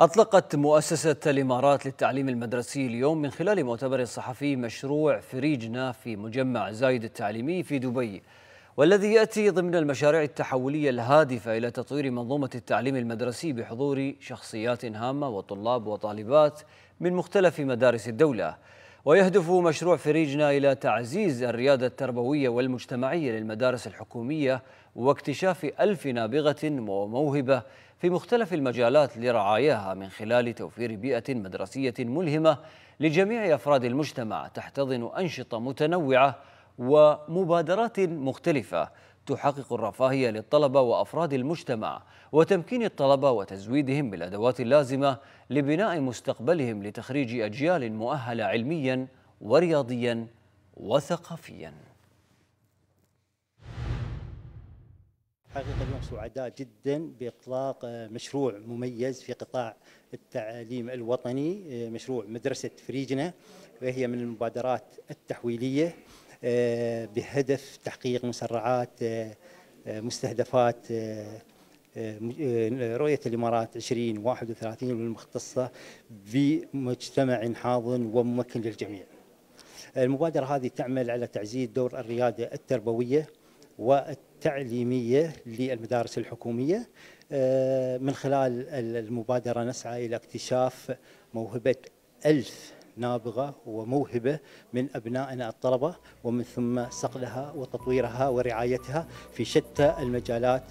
أطلقت مؤسسة الإمارات للتعليم المدرسي اليوم من خلال مؤتمر صحفي مشروع فريجنا في مجمع زايد التعليمي في دبي والذي يأتي ضمن المشاريع التحولية الهادفة إلى تطوير منظومة التعليم المدرسي بحضور شخصيات هامة وطلاب وطالبات من مختلف مدارس الدولة ويهدف مشروع فريجنا إلى تعزيز الريادة التربوية والمجتمعية للمدارس الحكومية واكتشاف ألف نابغة وموهبة في مختلف المجالات لرعاياها من خلال توفير بيئة مدرسية ملهمة لجميع أفراد المجتمع تحتضن أنشطة متنوعة ومبادرات مختلفة تحقق الرفاهية للطلبة وأفراد المجتمع وتمكين الطلبة وتزويدهم بالأدوات اللازمة لبناء مستقبلهم لتخريج أجيال مؤهلة علميا ورياضيا وثقافيا حقيقة اليوم سعداء جدا بإطلاق آه، مشروع مميز في قطاع التعليم الوطني آه، مشروع مدرسة فريجنا وهي من المبادرات التحويلية آه، بهدف تحقيق مسرعات آه، آه، مستهدفات رؤية الإمارات 2031 والمختصة بمجتمع حاضن وممكن للجميع المبادرة هذه تعمل على تعزيز دور الريادة التربوية والتعليمية للمدارس الحكومية من خلال المبادرة نسعى إلى اكتشاف موهبة ألف نابغة وموهبة من أبنائنا الطلبة ومن ثم صقلها وتطويرها ورعايتها في شتى المجالات